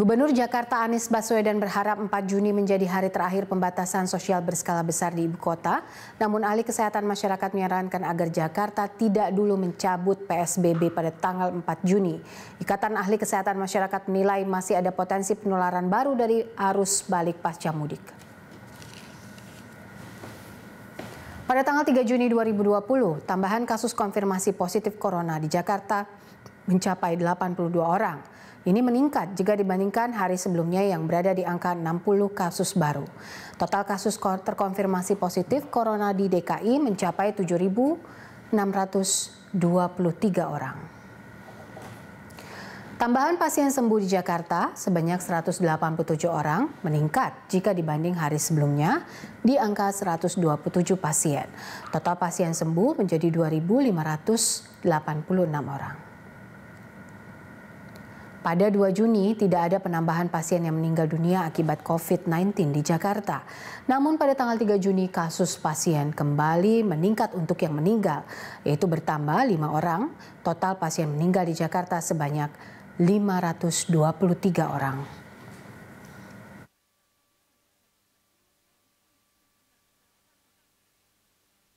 Gubernur Jakarta Anies Baswedan berharap 4 Juni menjadi hari terakhir pembatasan sosial berskala besar di ibu kota. Namun ahli kesehatan masyarakat menyarankan agar Jakarta tidak dulu mencabut PSBB pada tanggal 4 Juni. Ikatan ahli kesehatan masyarakat menilai masih ada potensi penularan baru dari arus balik pasca mudik. Pada tanggal 3 Juni 2020, tambahan kasus konfirmasi positif corona di Jakarta mencapai 82 orang. Ini meningkat jika dibandingkan hari sebelumnya yang berada di angka 60 kasus baru. Total kasus terkonfirmasi positif corona di DKI mencapai 7.623 orang. Tambahan pasien sembuh di Jakarta sebanyak 187 orang meningkat jika dibanding hari sebelumnya di angka 127 pasien. Total pasien sembuh menjadi 2.586 orang. Pada 2 Juni, tidak ada penambahan pasien yang meninggal dunia akibat COVID-19 di Jakarta. Namun pada tanggal 3 Juni, kasus pasien kembali meningkat untuk yang meninggal, yaitu bertambah 5 orang. Total pasien meninggal di Jakarta sebanyak 523 orang.